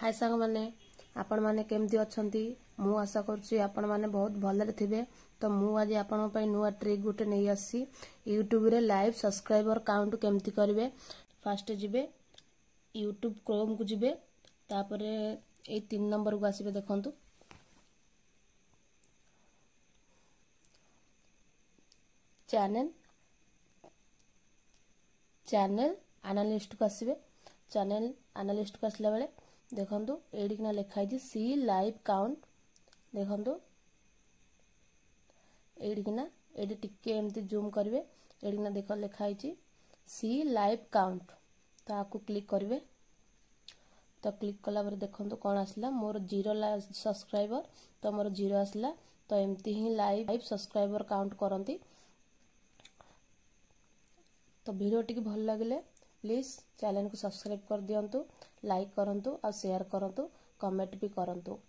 ହାଏ ସାଙ୍ଗମାନେ ଆପଣମାନେ କେମିତି ଅଛନ୍ତି ମୁଁ ଆଶା କରୁଛି ଆପଣମାନେ ବହୁତ ଭଲରେ ଥିବେ ତ ମୁଁ ଆଜି ଆପଣଙ୍କ ପାଇଁ ନୂଆ ଟ୍ରିକ୍ ଗୋଟେ ନେଇ ଆସିଛି ୟୁଟ୍ୟୁବରେ ଲାଇଭ୍ ସବସ୍କ୍ରାଇବର କାଉଣ୍ଟ କେମିତି କରିବେ ଫାଷ୍ଟ ଯିବେ ୟୁଟ୍ୟୁବ କ୍ରୋମ୍କୁ ଯିବେ ତାପରେ ଏଇ ତିନି ନମ୍ବରକୁ ଆସିବେ ଦେଖନ୍ତୁ ଚ୍ୟାନେଲ ଚ୍ୟାନେଲ ଆନାଲିଷ୍ଟକୁ ଆସିବେ ଚ୍ୟାନେଲ ଆନାଲିଷ୍ଟକୁ ଆସିଲା ବେଳେ ଦେଖନ୍ତୁ ଏଇଠିକିନା ଲେଖା ହେଇଛି ସି ଲାଇଭ୍ କାଉଣ୍ଟ ଦେଖନ୍ତୁ ଏଇଠିକିନା ଏଇଠି ଟିକେ ଏମିତି ଜୁମ୍ କରିବେ ଏଇଠିକିନା ଦେଖ ଲେଖା ହେଇଛି ସି ଲାଇଭ୍ କାଉଣ୍ଟ ତ ଆକୁ କ୍ଲିକ୍ କରିବେ ତ କ୍ଲିକ୍ କଲାପରେ ଦେଖନ୍ତୁ କ'ଣ ଆସିଲା ମୋର ଜିରୋ ସବସ୍କ୍ରାଇବର ତ ମୋର ଜିରୋ ଆସିଲା ତ ଏମିତି ହିଁ ଲାଇଭ୍ ଲାଇଭ୍ ସବସ୍କ୍ରାଇବର କାଉଣ୍ଟ କରନ୍ତି ତ ଭିଡ଼ିଓ ଟିକେ ଭଲ ଲାଗିଲେ ପ୍ଲିଜ୍ ଚ୍ୟାନେଲ୍କୁ ସବସ୍କ୍ରାଇବ୍ କରିଦିଅନ୍ତୁ ଲାଇକ୍ କରନ୍ତୁ ଆଉ ସେୟାର୍ କରନ୍ତୁ କମେଣ୍ଟ ବି କରନ୍ତୁ